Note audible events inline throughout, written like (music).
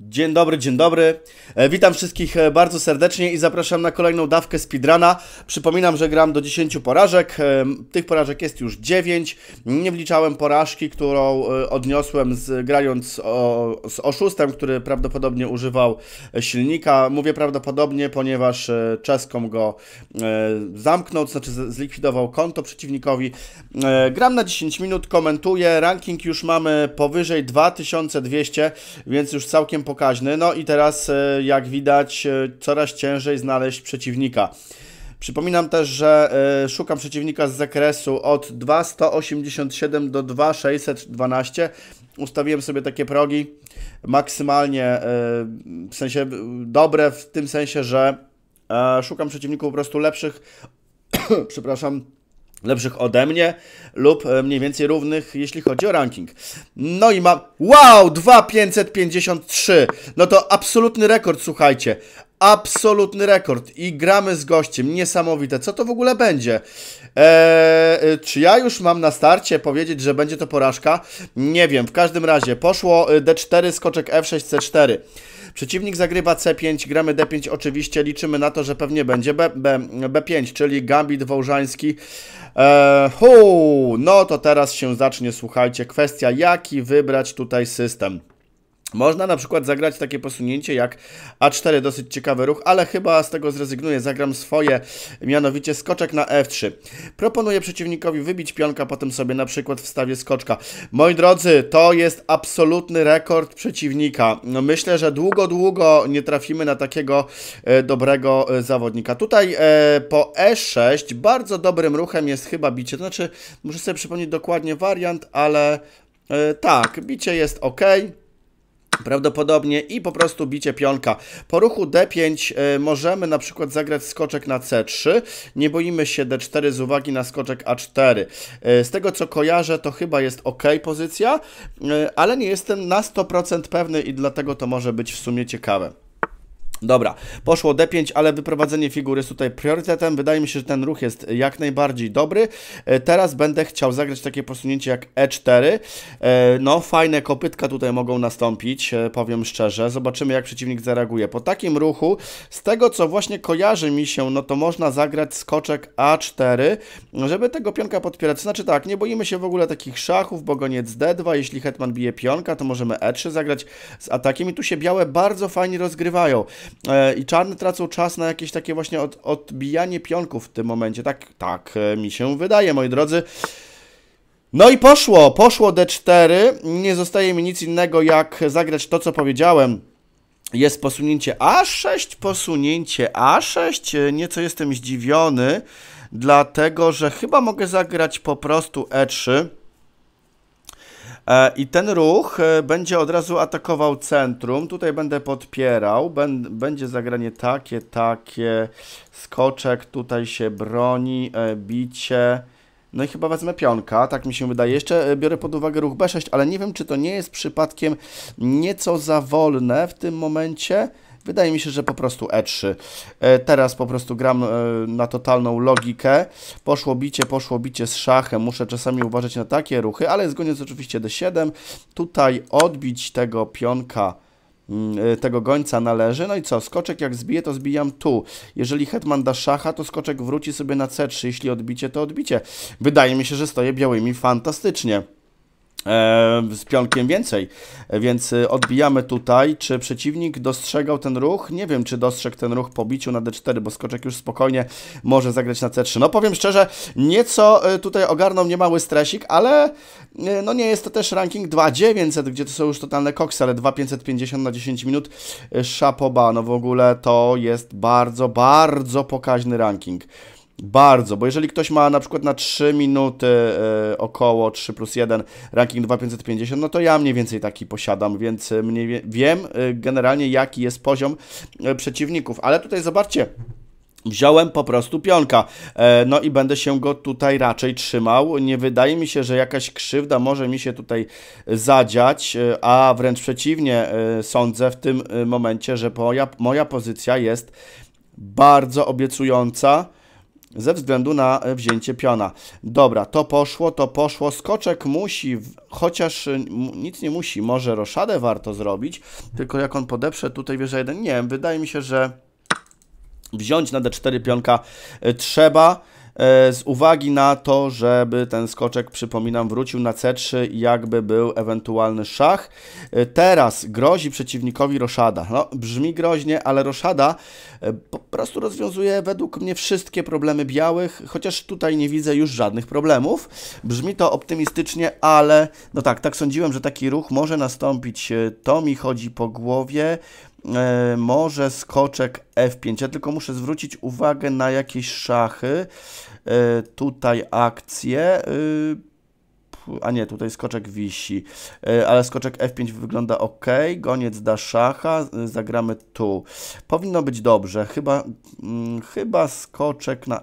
Dzień dobry, dzień dobry. E, witam wszystkich e, bardzo serdecznie i zapraszam na kolejną dawkę speedruna. Przypominam, że gram do 10 porażek. E, tych porażek jest już 9. Nie wliczałem porażki, którą odniosłem z, grając o, z oszustem, który prawdopodobnie używał silnika. Mówię prawdopodobnie, ponieważ czeskom go zamknął, to znaczy zlikwidował konto przeciwnikowi. Gram na 10 minut, komentuję. Ranking już mamy powyżej 2200, więc już całkiem po pokaźny. No i teraz, e, jak widać, e, coraz ciężej znaleźć przeciwnika. Przypominam też, że e, szukam przeciwnika z zakresu od 2,187 do 2,612. Ustawiłem sobie takie progi maksymalnie, w sensie dobre, w tym sensie, że szukam przeciwników po prostu lepszych, (coughs) przepraszam, lepszych ode mnie lub e, mniej więcej równych, jeśli chodzi o ranking. No i mam, wow, 2553, no to absolutny rekord, słuchajcie, absolutny rekord i gramy z gościem, niesamowite, co to w ogóle będzie? Eee, czy ja już mam na starcie powiedzieć, że będzie to porażka? Nie wiem, w każdym razie poszło e, D4, skoczek F6, C4. Przeciwnik zagrywa C5, gramy D5 oczywiście, liczymy na to, że pewnie będzie B, B, B5, czyli gambit wołżański. Eee, hu, no to teraz się zacznie, słuchajcie, kwestia jaki wybrać tutaj system. Można na przykład zagrać takie posunięcie jak A4, dosyć ciekawy ruch, ale chyba z tego zrezygnuję, zagram swoje, mianowicie skoczek na F3. Proponuję przeciwnikowi wybić pionka, potem sobie na przykład wstawię skoczka. Moi drodzy, to jest absolutny rekord przeciwnika. No myślę, że długo, długo nie trafimy na takiego e, dobrego e, zawodnika. Tutaj e, po E6 bardzo dobrym ruchem jest chyba bicie, to znaczy muszę sobie przypomnieć dokładnie wariant, ale tak, bicie jest ok prawdopodobnie i po prostu bicie pionka. Po ruchu d5 e, możemy na przykład zagrać skoczek na c3, nie boimy się d4 z uwagi na skoczek a4. E, z tego co kojarzę to chyba jest ok pozycja, e, ale nie jestem na 100% pewny i dlatego to może być w sumie ciekawe. Dobra, poszło D5, ale wyprowadzenie figury jest tutaj priorytetem. Wydaje mi się, że ten ruch jest jak najbardziej dobry. E, teraz będę chciał zagrać takie posunięcie jak E4. E, no, fajne kopytka tutaj mogą nastąpić, e, powiem szczerze. Zobaczymy, jak przeciwnik zareaguje. Po takim ruchu, z tego co właśnie kojarzy mi się, no to można zagrać skoczek A4, żeby tego pionka podpierać. Znaczy tak, nie boimy się w ogóle takich szachów, bo goniec D2. Jeśli hetman bije pionka, to możemy E3 zagrać z atakiem i tu się białe bardzo fajnie rozgrywają. E, I czarne tracą czas na jakieś takie właśnie od, odbijanie pionków w tym momencie. Tak, tak e, mi się wydaje, moi drodzy. No i poszło, poszło D4. Nie zostaje mi nic innego jak zagrać to, co powiedziałem. Jest posunięcie A6, posunięcie A6. E, nieco jestem zdziwiony, dlatego że chyba mogę zagrać po prostu E3. E, I ten ruch e, będzie od razu atakował centrum. Tutaj będę podpierał. Będzie zagranie takie, takie. Skoczek tutaj się broni, e, bicie. No i chyba wezmę pionka, tak mi się wydaje. Jeszcze biorę pod uwagę ruch B6, ale nie wiem, czy to nie jest przypadkiem nieco za wolne w tym momencie. Wydaje mi się, że po prostu E3. E, teraz po prostu gram e, na totalną logikę. Poszło bicie, poszło bicie z szachem. Muszę czasami uważać na takie ruchy, ale zgodnie z oczywiście D7. Tutaj odbić tego pionka mm, e, tego gońca należy. No i co? Skoczek jak zbije, to zbijam tu. Jeżeli hetman da szacha, to skoczek wróci sobie na C3. Jeśli odbicie, to odbicie. Wydaje mi się, że stoję białymi fantastycznie. E, z pionkiem więcej, więc y, odbijamy tutaj. Czy przeciwnik dostrzegał ten ruch? Nie wiem, czy dostrzegł ten ruch po biciu na d4, bo skoczek już spokojnie może zagrać na c3. No powiem szczerze, nieco y, tutaj ogarnął mnie mały stresik, ale y, no nie jest to też ranking 2900, gdzie to są już totalne koksy, ale 2550 na 10 minut szapoba, no w ogóle to jest bardzo, bardzo pokaźny ranking. Bardzo, bo jeżeli ktoś ma na przykład na 3 minuty e, około 3 plus 1 ranking 2550, no to ja mniej więcej taki posiadam, więc mniej wie, wiem e, generalnie jaki jest poziom e, przeciwników. Ale tutaj zobaczcie, Wziąłem po prostu pionka, no i będę się go tutaj raczej trzymał. Nie wydaje mi się, że jakaś krzywda może mi się tutaj zadziać, a wręcz przeciwnie, sądzę w tym momencie, że moja, moja pozycja jest bardzo obiecująca ze względu na e, wzięcie piona. Dobra, to poszło, to poszło. Skoczek musi, chociaż e, nic nie musi, może roszadę warto zrobić, tylko jak on podeprze tutaj wieża 1, nie wiem, wydaje mi się, że wziąć na d4 pionka e, trzeba. E, z uwagi na to, żeby ten skoczek, przypominam, wrócił na C3 i jakby był ewentualny szach. E, teraz grozi przeciwnikowi Roszada. No, brzmi groźnie, ale Roszada e, po prostu rozwiązuje według mnie wszystkie problemy białych, chociaż tutaj nie widzę już żadnych problemów. Brzmi to optymistycznie, ale no tak, tak sądziłem, że taki ruch może nastąpić. To mi chodzi po głowie. E, może skoczek F5. Ja tylko muszę zwrócić uwagę na jakieś szachy. E, tutaj akcje. Y, a nie, tutaj skoczek wisi, e, ale skoczek F5 wygląda ok. Goniec da szacha, zagramy tu. Powinno być dobrze, chyba, mm, chyba skoczek na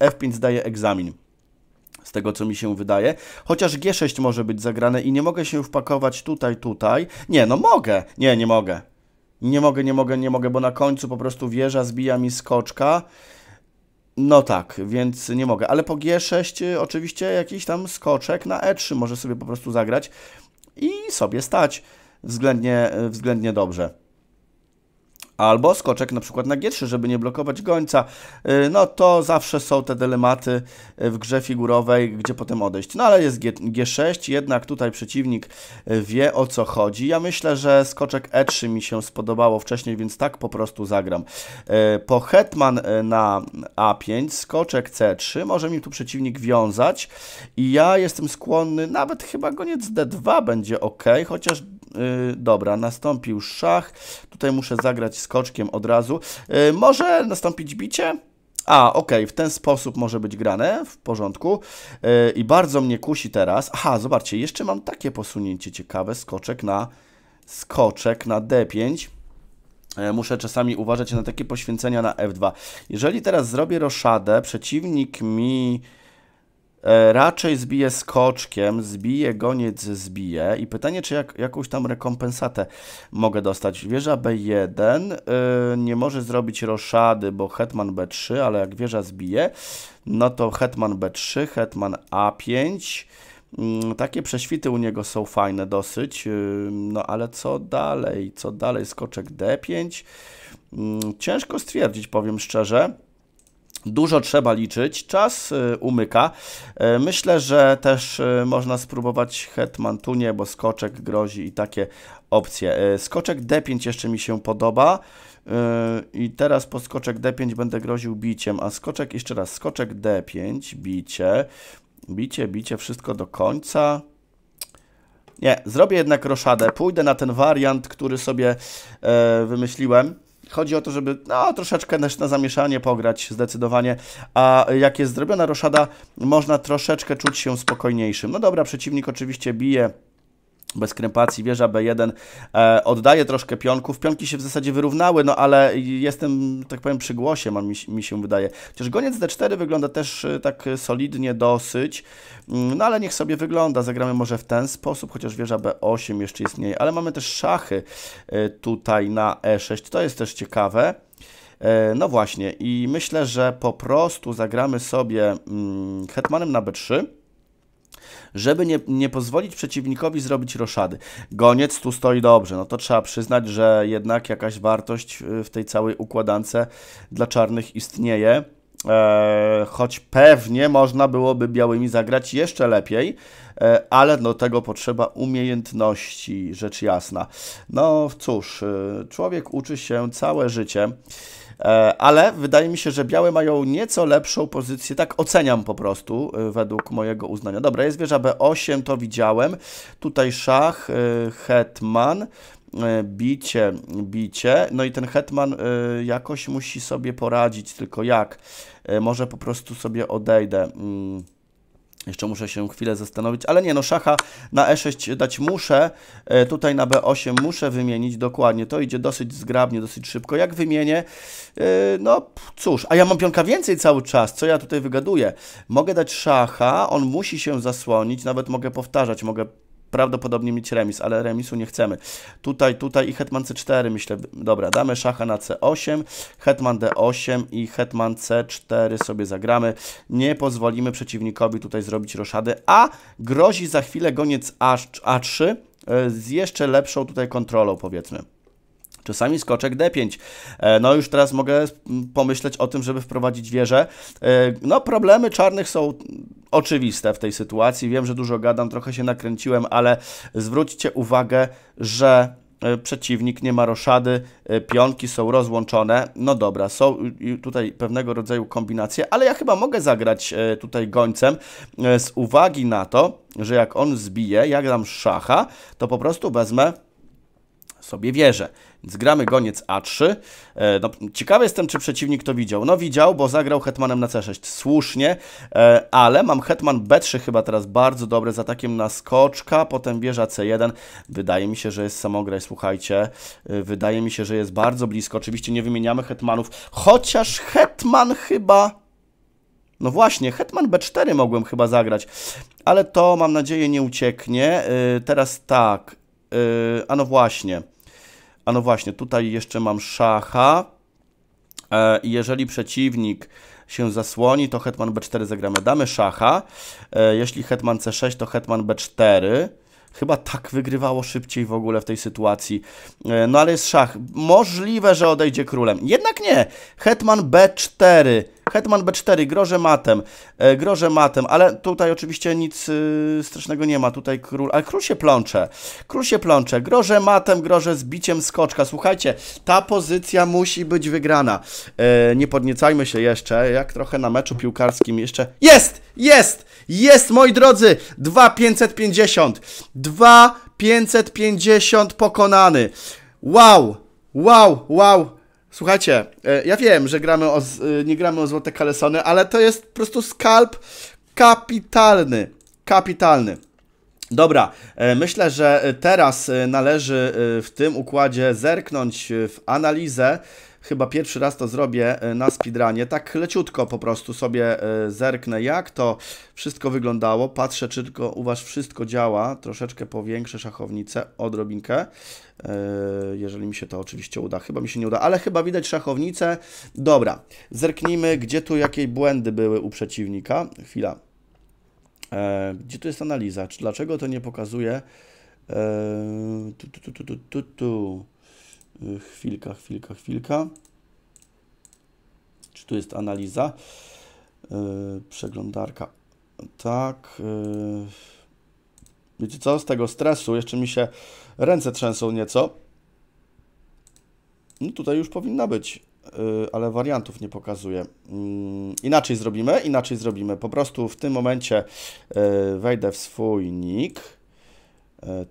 F5 zdaje egzamin z tego co mi się wydaje. Chociaż G6 może być zagrane i nie mogę się wpakować tutaj, tutaj. Nie, no mogę. Nie, nie mogę nie mogę, nie mogę, nie mogę, bo na końcu po prostu wieża zbija mi skoczka. No tak, więc nie mogę. Ale po G6 y, oczywiście jakiś tam skoczek na E3 może sobie po prostu zagrać i sobie stać względnie, y, względnie dobrze albo skoczek na przykład na G3, żeby nie blokować gońca, y, no to zawsze są te dylematy y, w grze figurowej, gdzie potem odejść. No ale jest G, 6 jednak tutaj przeciwnik y, wie o co chodzi. Ja myślę, że skoczek E3 mi się spodobało wcześniej, więc tak po prostu zagram. Po hetman na A5, skoczek C3, może mi tu przeciwnik wiązać i ja jestem skłonny, nawet chyba goniec D2 będzie ok, chociaż Yy, dobra, nastąpił szach. Tutaj muszę zagrać skoczkiem od razu. Yy, może nastąpić bicie? A, okej, okay, w ten sposób może być grane, w porządku. Yy, I bardzo mnie kusi teraz. Aha, zobaczcie, jeszcze mam takie posunięcie ciekawe, skoczek na skoczek na D5. Y, muszę czasami uważać na takie poświęcenia na F2. Jeżeli teraz zrobię roszadę, przeciwnik mi E, raczej zbije skoczkiem, zbije goniec, zbije i pytanie, czy jak, jakąś tam rekompensatę mogę dostać. Wieża B1 yy, e, nie może zrobić roszady, bo hetman B3, ale jak wieża zbije, no to hetman B3, hetman A5. Mm, takie prześwity u niego są fajne dosyć, e, no ale co dalej? Co dalej? Skoczek D5? Mm, ciężko stwierdzić, powiem szczerze. Dużo trzeba liczyć, czas y, umyka. Y, myślę, że też y, można spróbować Hetman Tunie, bo skoczek grozi i takie opcje. Skoczek D5 jeszcze mi się podoba. I teraz po skoczek D5 będę groził biciem, a skoczek, jeszcze raz, skoczek D5, bicie, bicie, bicie, wszystko do końca. Nie, zrobię jednak roszadę, pójdę na ten wariant, który sobie e, wymyśliłem Chodzi o to, żeby no, troszeczkę na, na zamieszanie pograć zdecydowanie, a jak jest zrobiona roszada, można troszeczkę czuć się spokojniejszym. No dobra, przeciwnik oczywiście bije bez krępacji, wieża B1 e, oddaje troszkę pionków. Pionki się w zasadzie wyrównały, no ale jestem, tak powiem, przy głosie, mam, mi, się wydaje. Chociaż goniec D4 wygląda też e, tak solidnie dosyć, mm, no ale niech sobie wygląda. Zagramy może w ten sposób, chociaż wieża B8 jeszcze istnieje. Ale mamy też szachy e, tutaj na E6, to jest też ciekawe. No właśnie, i myślę, że po prostu zagramy sobie mm, hetmanem na B3 żeby nie, nie pozwolić przeciwnikowi zrobić roszady. Goniec tu stoi dobrze, no to trzeba przyznać, że jednak jakaś wartość y, w tej całej układance dla czarnych istnieje. E, choć pewnie można byłoby białymi zagrać jeszcze lepiej, e, ale do no tego potrzeba umiejętności, rzecz jasna. No cóż, y, człowiek uczy się całe życie. E, ale wydaje mi się, że białe mają nieco lepszą pozycję, tak oceniam po prostu e, według mojego uznania. Dobra, jest wieża B8, to widziałem, tutaj szach, e, hetman, bicie, bicie, no i ten hetman jakoś musi sobie poradzić, tylko jak? Może po prostu sobie odejdę. Mm. Jeszcze muszę się chwilę zastanowić, ale nie, no szacha na e6 dać muszę, e, tutaj na b8 muszę wymienić, dokładnie, to idzie dosyć zgrabnie, dosyć szybko, jak wymienię, e, no cóż, a ja mam pionka więcej cały czas, co ja tutaj wygaduję? Mogę dać szacha, on musi się zasłonić, nawet mogę powtarzać, mogę prawdopodobnie mieć remis, ale remisu nie chcemy. Tutaj, tutaj i hetman c4 myślę, dobra, damy szacha na c8, hetman d8 i hetman c4 sobie zagramy. Nie pozwolimy przeciwnikowi tutaj zrobić roszady, a grozi za chwilę goniec a, a3 e, z jeszcze lepszą tutaj kontrolą powiedzmy. Czasami skoczek D5. E, no już teraz mogę pomyśleć o tym, żeby wprowadzić wieżę. E, no problemy czarnych są oczywiste w tej sytuacji. Wiem, że dużo gadam, trochę się nakręciłem, ale zwróćcie uwagę, że e, przeciwnik nie ma roszady, pionki są rozłączone. No dobra, są y, y, tutaj pewnego rodzaju kombinacje, ale ja chyba mogę zagrać tutaj gońcem z uwagi na to, że jak on zbije, jak dam szacha, to po prostu wezmę sobie wieżę. Więc gramy goniec A3. E, no, ciekawy jestem, czy przeciwnik to widział. No widział, bo zagrał hetmanem na C6. Słusznie, e, ale mam hetman B3 chyba teraz bardzo dobry z atakiem na skoczka, potem wieża C1. Wydaje mi się, że jest samograj, słuchajcie. E, wydaje mi się, że jest bardzo blisko. Oczywiście nie wymieniamy hetmanów, chociaż hetman chyba... No właśnie, Hetman B4 mogłem chyba zagrać, ale to mam nadzieję nie ucieknie. E, teraz tak, e, a no właśnie. A no właśnie, tutaj jeszcze mam szacha. E, I jeżeli przeciwnik się zasłoni, to hetman b4 zagramy. Damy szacha. E, jeśli hetman c6, to hetman b4. Chyba tak wygrywało szybciej w ogóle w tej sytuacji. E, no ale jest szach. Możliwe, że odejdzie królem. Jednak nie. Hetman b4 Hetman B4, grożę matem, e, matem, ale tutaj oczywiście nic y, strasznego nie ma, tutaj król, ale król się plącze, król się plącze, grożę matem, grożę z biciem skoczka, słuchajcie, ta pozycja musi być wygrana, e, nie podniecajmy się jeszcze, jak trochę na meczu piłkarskim jeszcze, jest, jest, jest moi drodzy, 2550, 2550 pokonany, wow, wow, wow, Słuchajcie, e, ja wiem, że gramy o, e, nie gramy o złote kalesony, ale to jest po prostu skalp kapitalny. Kapitalny. Dobra, e, myślę, że teraz należy w tym układzie zerknąć w analizę chyba pierwszy raz to zrobię e, na speedrunie. Tak leciutko po prostu sobie e, zerknę, jak to wszystko wyglądało. Patrzę, czy tylko u Was wszystko działa. Troszeczkę powiększę szachownicę, odrobinkę, e, jeżeli mi się to oczywiście uda. Chyba mi się nie uda, ale chyba widać szachownicę. Dobra, zerknijmy, gdzie tu jakie błędy były u przeciwnika. Chwila. Gdzie tu jest analiza? Dlaczego to nie pokazuje? Tu, tu, tu, tu, tu, tu. Y, chwilka, chwilka, chwilka. Czy tu jest analiza? Y, przeglądarka. Tak. Y, wiecie co? Z tego stresu jeszcze mi się ręce trzęsą nieco. No tutaj już powinna być, ale wariantów nie pokazuje. Mm, inaczej zrobimy, inaczej zrobimy. Po prostu w tym momencie wejdę w swój nick.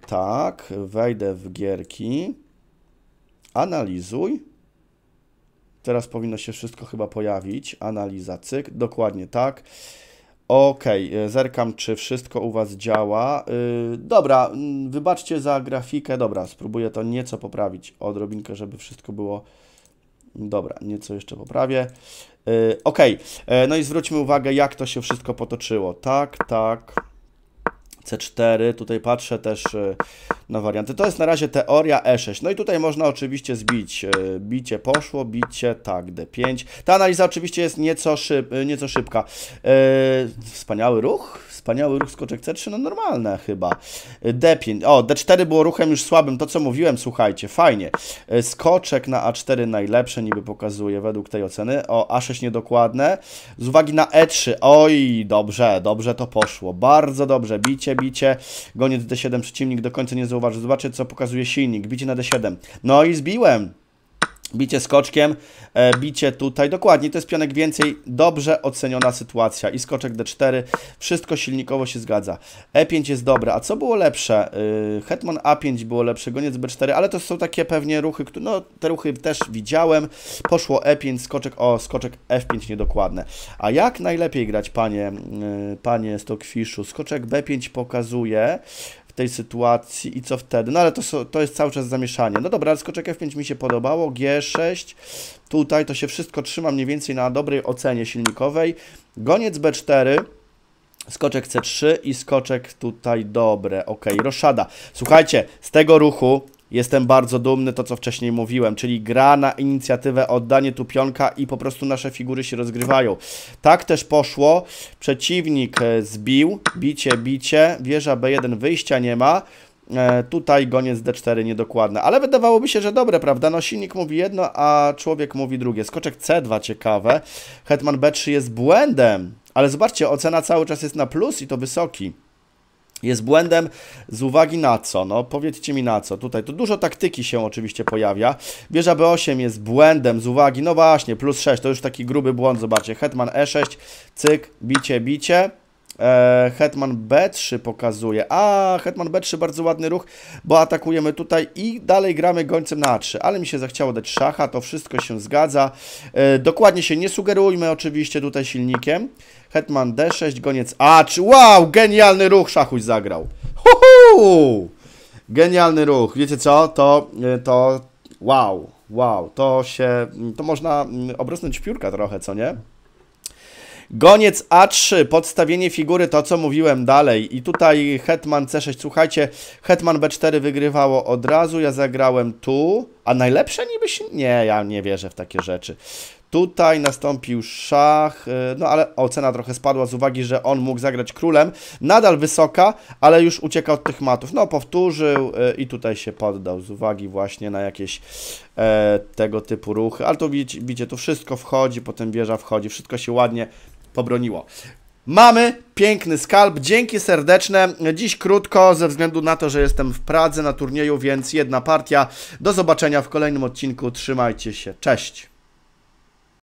Tak, wejdę w gierki analizuj. Teraz powinno się wszystko chyba pojawić. Analiza, cyk, dokładnie tak. OK, e, zerkam, czy wszystko u Was działa. Y, dobra, wybaczcie za grafikę. Dobra, spróbuję to nieco poprawić, odrobinkę, żeby wszystko było... Dobra, nieco jeszcze poprawię. Y, OK, e, no i zwróćmy uwagę, jak to się wszystko potoczyło. Tak, tak... C4, tutaj patrzę też y, na warianty. To jest na razie teoria E6. No i tutaj można oczywiście zbić. Y, bicie poszło, bicie tak, D5. Ta analiza oczywiście jest nieco, szyb, nieco szybka. Y, wspaniały ruch, Wspaniały ruch skoczek C3, no normalne chyba. D5, o, D4 było ruchem już słabym, to co mówiłem, słuchajcie, fajnie. Skoczek e, na A4 najlepsze niby pokazuje według tej oceny. O, A6 niedokładne. Z uwagi na E3, oj, dobrze, dobrze to poszło, bardzo dobrze, bicie, bicie. Goniec D7, przeciwnik do końca nie zauważy, Zobaczcie, co pokazuje silnik, bicie na D7. No i zbiłem. Bicie skoczkiem, e, bicie tutaj, dokładnie, to jest pionek więcej, dobrze oceniona sytuacja i skoczek D4, wszystko silnikowo się zgadza. E5 jest dobre, a co było lepsze? E, Hetman A5 było lepsze, goniec B4, ale to są takie pewnie ruchy, no te ruchy też widziałem, poszło E5, skoczek, o, skoczek F5 niedokładne. A jak najlepiej grać, panie, e, panie Stockfishu? Skoczek B5 pokazuje, w tej sytuacji i co wtedy. No ale to, to jest cały czas zamieszanie. No dobra, skoczek F5 mi się podobało, G6, tutaj to się wszystko trzyma mniej więcej na dobrej ocenie silnikowej. Goniec B4, skoczek C3 i skoczek tutaj dobre, ok, roszada. Słuchajcie, z tego ruchu Jestem bardzo dumny, to co wcześniej mówiłem, czyli gra na inicjatywę, oddanie tu pionka i po prostu nasze figury się rozgrywają. Tak też poszło, przeciwnik e, zbił, bicie, bicie, wieża B1 wyjścia nie ma, e, tutaj goniec D4 niedokładne, ale wydawałoby się, że dobre, prawda? No silnik mówi jedno, a człowiek mówi drugie. Skoczek C2 ciekawe, hetman B3 jest błędem, ale zobaczcie, ocena cały czas jest na plus i to wysoki jest błędem z uwagi na co? No powiedzcie mi na co. Tutaj to dużo taktyki się oczywiście pojawia. Wieża B8 jest błędem z uwagi, no właśnie, plus 6, to już taki gruby błąd, zobaczcie. Hetman E6, cyk, bicie, bicie. E, Hetman B3 pokazuje. A, Hetman B3 bardzo ładny ruch, bo atakujemy tutaj i dalej gramy gońcem na A3. Ale mi się zachciało dać szacha, to wszystko się zgadza. E, dokładnie się nie sugerujmy oczywiście tutaj silnikiem. Hetman D6, goniec A3. Wow, genialny ruch, szachuś zagrał. Huhu! Genialny ruch. Wiecie co? To, e, to wow, wow. To się, to można mm, obrosnąć piórka trochę, co nie? Goniec A3, podstawienie figury, to co mówiłem dalej. I tutaj Hetman C6, słuchajcie, Hetman B4 wygrywało od razu, ja zagrałem tu, a najlepsze niby się... Nie, ja nie wierzę w takie rzeczy. Tutaj nastąpił szach, y, no ale ocena trochę spadła z uwagi, że on mógł zagrać królem. Nadal wysoka, ale już ucieka od tych matów. No, powtórzył y, i tutaj się poddał z uwagi właśnie na jakieś e, tego typu ruchy. Ale tu widzicie, tu wszystko wchodzi, potem wieża wchodzi, wszystko się ładnie pobroniło. Mamy piękny skalp, dzięki serdeczne. Dziś krótko, ze względu na to, że jestem w Pradze na turnieju, więc jedna partia. Do zobaczenia w kolejnym odcinku. Trzymajcie się, cześć.